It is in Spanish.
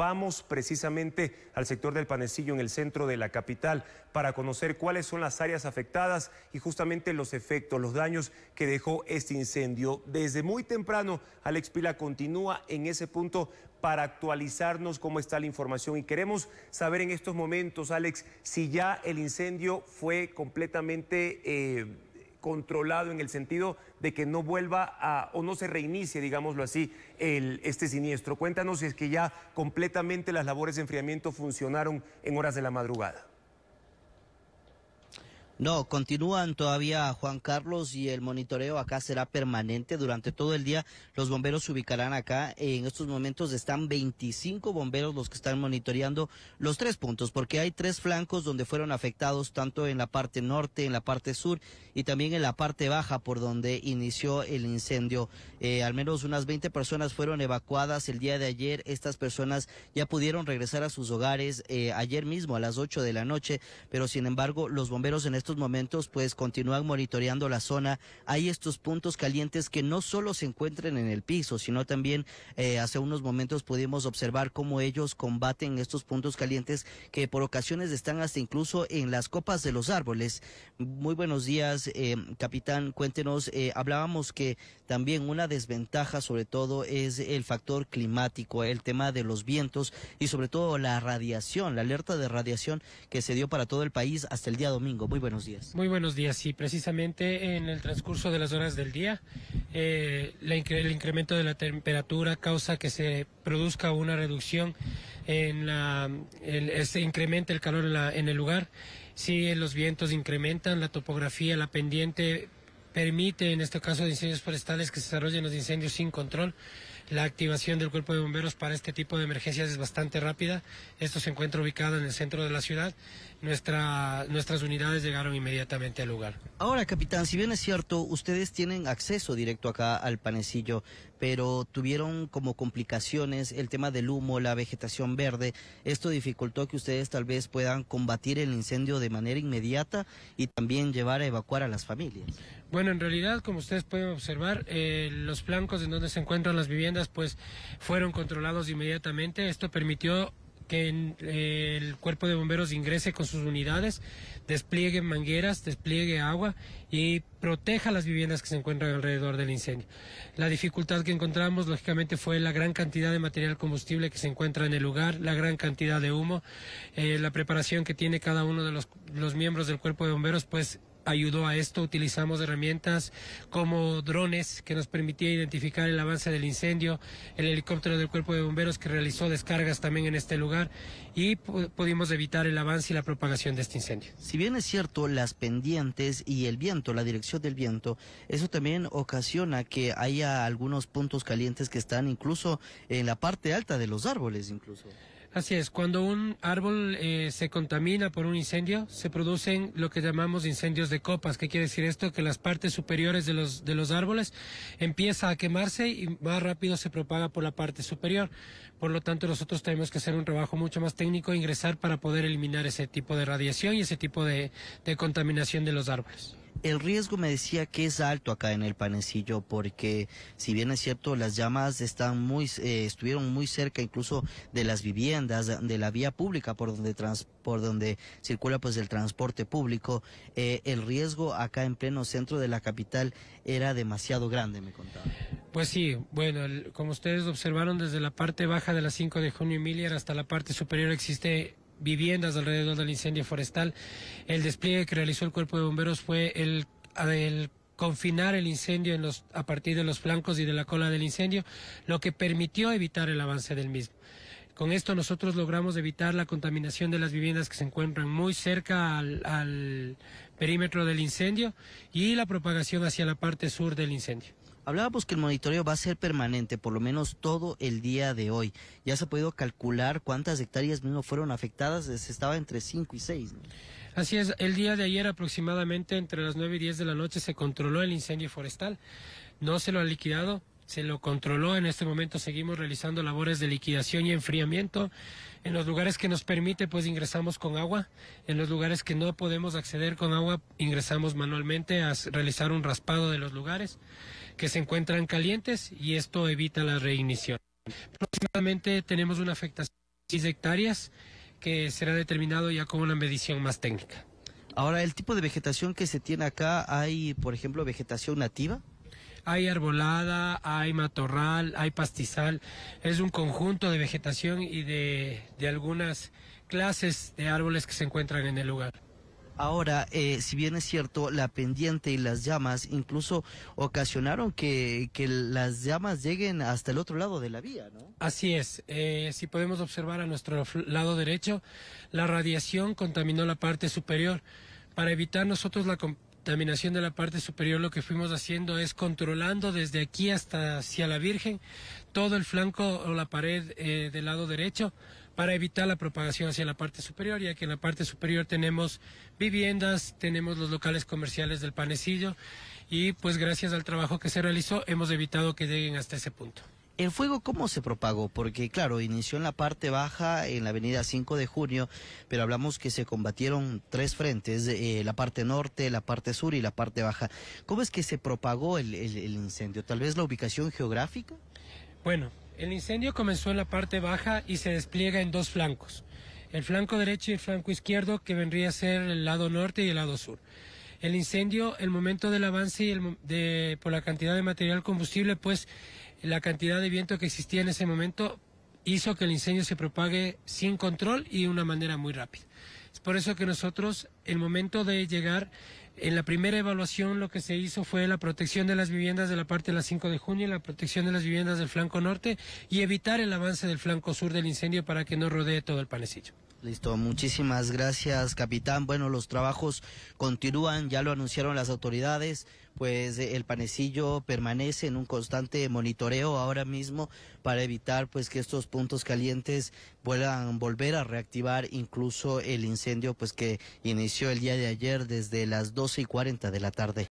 Vamos precisamente al sector del Panecillo en el centro de la capital para conocer cuáles son las áreas afectadas y justamente los efectos, los daños que dejó este incendio. Desde muy temprano, Alex Pila continúa en ese punto para actualizarnos cómo está la información y queremos saber en estos momentos, Alex, si ya el incendio fue completamente... Eh, controlado en el sentido de que no vuelva a, o no se reinicie, digámoslo así, el, este siniestro. Cuéntanos si es que ya completamente las labores de enfriamiento funcionaron en horas de la madrugada. No, continúan todavía Juan Carlos y el monitoreo acá será permanente durante todo el día. Los bomberos se ubicarán acá. En estos momentos están 25 bomberos los que están monitoreando los tres puntos, porque hay tres flancos donde fueron afectados tanto en la parte norte, en la parte sur y también en la parte baja por donde inició el incendio. Eh, al menos unas 20 personas fueron evacuadas el día de ayer. Estas personas ya pudieron regresar a sus hogares eh, ayer mismo a las 8 de la noche, pero sin embargo los bomberos en estos momentos pues continúan monitoreando la zona. Hay estos puntos calientes que no solo se encuentran en el piso, sino también eh, hace unos momentos pudimos observar cómo ellos combaten estos puntos calientes que por ocasiones están hasta incluso en las copas de los árboles. Muy buenos días, eh, capitán. Cuéntenos, eh, hablábamos que también una desventaja sobre todo es el factor climático, el tema de los vientos y sobre todo la radiación, la alerta de radiación que se dio para todo el país hasta el día domingo. Muy buenos muy buenos días. Sí, precisamente en el transcurso de las horas del día, eh, el incremento de la temperatura causa que se produzca una reducción en la. El, se incrementa el calor en, el lugar. Sí, los vientos incrementan, la topografía, la pendiente permite en este caso de incendios forestales que se desarrollen los incendios sin control. La activación del cuerpo de bomberos para este tipo de emergencias es bastante rápida. Esto se encuentra ubicado en el centro de la ciudad. nuestras unidades llegaron inmediatamente al lugar. Ahora, capitán, si bien es cierto, ustedes tienen acceso directo acá al panecillo, pero tuvieron como complicaciones el tema del humo, la vegetación verde. Esto dificultó que ustedes tal vez puedan combatir el incendio de manera inmediata y también llevar a evacuar a las familias. Bueno, en realidad, como ustedes pueden observar, eh, los flancos en donde se encuentran las viviendas, pues fueron controlados inmediatamente. Esto permitió que el cuerpo de bomberos ingrese con sus unidades, despliegue mangueras, despliegue agua y proteja las viviendas que se encuentran alrededor del incendio. La dificultad que encontramos, lógicamente, fue la gran cantidad de material combustible que se encuentra en el lugar, la gran cantidad de humo, eh, la preparación que tiene cada uno de los miembros del cuerpo de bomberos, pues ayudó a esto. Utilizamos herramientas como drones que nos permitía identificar el avance del incendio, el helicóptero del cuerpo de bomberos que realizó descargas también en este lugar y pudimos evitar el avance y la propagación de este incendio. Si bien es cierto, las pendientes y el viento, la dirección del viento, eso también ocasiona que haya algunos puntos calientes que están incluso en la parte alta de los árboles incluso. Así es, cuando un árbol eh, se contamina por un incendio, se producen lo que llamamos incendios de copas. ¿Qué quiere decir esto? Que las partes superiores de los, de los árboles empieza a quemarse y más rápido se propaga por la parte superior. Por lo tanto, nosotros tenemos que hacer un trabajo mucho más técnico, e ingresar para poder eliminar ese tipo de radiación y ese tipo de contaminación de los árboles el riesgo me decía que es alto acá en el panecillo porque si bien es cierto las llamas están muy eh, estuvieron muy cerca incluso de las viviendas de la vía pública por donde circula pues el transporte público eh, el riesgo acá en pleno centro de la capital era demasiado grande me contaba pues sí bueno como ustedes observaron desde la parte baja de la 5 de junio y hasta la parte superior existe viviendas alrededor del incendio forestal. El despliegue que realizó el cuerpo de bomberos fue el, confinar el incendio en los, a partir de los flancos y de la cola del incendio, lo que permitió evitar el avance del mismo. Con esto nosotros logramos evitar la contaminación de las viviendas que se encuentran muy cerca al perímetro del incendio y la propagación hacia la parte sur del incendio. Hablábamos que el monitoreo va a ser permanente, por lo menos todo el día de hoy. Ya se ha podido calcular cuántas hectáreas mismo fueron afectadas, estaba entre 5 y 6. Así es, el día de ayer aproximadamente entre las 9 y 10 de la noche se controló el incendio forestal. No se lo ha liquidado, se lo controló. En este momento seguimos realizando labores de liquidación y enfriamiento. En los lugares que nos permite, pues ingresamos con agua. En los lugares que no podemos acceder con agua, ingresamos manualmente a realizar un raspado de los lugares que se encuentran calientes y esto evita la reignición. Próximamente tenemos una afectación de 6 hectáreas que será determinado ya con una medición más técnica. Ahora, el tipo de vegetación que se tiene acá, ¿hay, por ejemplo, vegetación nativa? hay arbolada, hay matorral, hay pastizal. Es un conjunto de vegetación y de, algunas clases de árboles que se encuentran en el lugar. Ahora, eh, si bien es cierto, la pendiente y las llamas incluso ocasionaron que, las llamas lleguen hasta el otro lado de la vía, ¿no? Así es. Eh, si podemos observar a nuestro lado derecho, la radiación contaminó la parte superior. Para evitar nosotros la, contaminación de la parte superior lo que fuimos haciendo es controlando desde aquí hasta hacia la Virgen todo el flanco o la pared eh, del lado derecho para evitar la propagación hacia la parte superior, ya que en la parte superior tenemos viviendas, tenemos los locales comerciales del panecillo y pues gracias al trabajo que se realizó hemos evitado que lleguen hasta ese punto. ¿El fuego cómo se propagó? Porque claro, inició en la parte baja, en la avenida 5 de junio, pero hablamos que se combatieron tres frentes, eh, la parte norte, la parte sur y la parte baja. ¿Cómo es que se propagó el, incendio? ¿Tal vez la ubicación geográfica? Bueno, el incendio comenzó en la parte baja y se despliega en dos flancos. El flanco derecho y el flanco izquierdo, que vendría a ser el lado norte y el lado sur. El incendio, el momento del avance y de, por la cantidad de material combustible, pues la cantidad de viento que existía en ese momento hizo que el incendio se propague sin control y de una manera muy rápida. Es por eso que nosotros, el momento de llegar, en la primera evaluación lo que se hizo fue la protección de las viviendas de la parte de la 5 de junio, la protección de las viviendas del flanco norte y evitar el avance del flanco sur del incendio para que no rodee todo el panecillo. Listo, muchísimas gracias, capitán. Bueno, los trabajos continúan, ya lo anunciaron las autoridades, pues el panecillo permanece en un constante monitoreo ahora mismo para evitar pues que estos puntos calientes puedan volver a reactivar incluso el incendio pues que inició el día de ayer desde las 12 y 40 de la tarde.